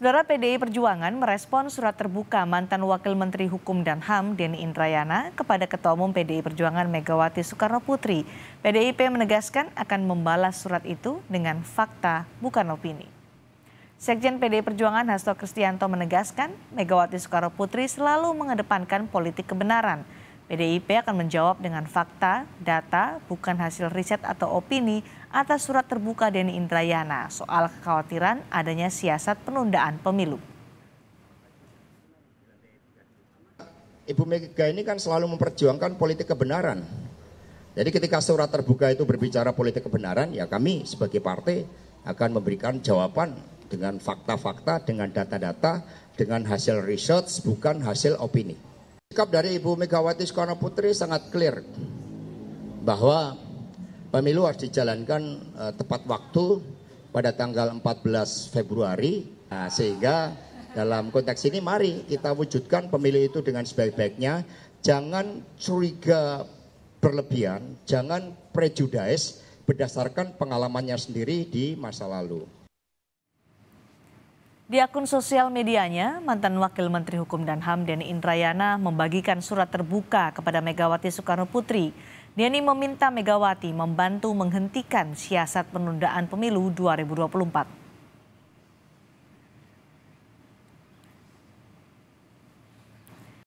Saudara PDI Perjuangan merespon surat terbuka mantan Wakil Menteri Hukum dan HAM Denny Indrayana kepada Ketua Umum PDI Perjuangan Megawati Soekarno Putri. PDIP menegaskan akan membalas surat itu dengan fakta bukan opini. Sekjen PDI Perjuangan Hasto Kristianto menegaskan Megawati Soekarno Putri selalu mengedepankan politik kebenaran – PDIP akan menjawab dengan fakta, data, bukan hasil riset atau opini atas surat terbuka Denny Indrayana soal kekhawatiran adanya siasat penundaan pemilu. Ibu Mega ini kan selalu memperjuangkan politik kebenaran. Jadi ketika surat terbuka itu berbicara politik kebenaran, ya kami sebagai partai akan memberikan jawaban dengan fakta-fakta, dengan data-data, dengan hasil riset bukan hasil opini. Sikap dari Ibu Megawati Soekarno Putri sangat clear bahwa pemilu harus dijalankan uh, tepat waktu pada tanggal 14 Februari nah, sehingga dalam konteks ini mari kita wujudkan pemilu itu dengan sebaik-baiknya jangan curiga berlebihan jangan prejudis berdasarkan pengalamannya sendiri di masa lalu di akun sosial medianya, mantan Wakil Menteri Hukum dan HAM Denny Indrayana membagikan surat terbuka kepada Megawati Soekarno Putri. Deni meminta Megawati membantu menghentikan siasat penundaan pemilu 2024.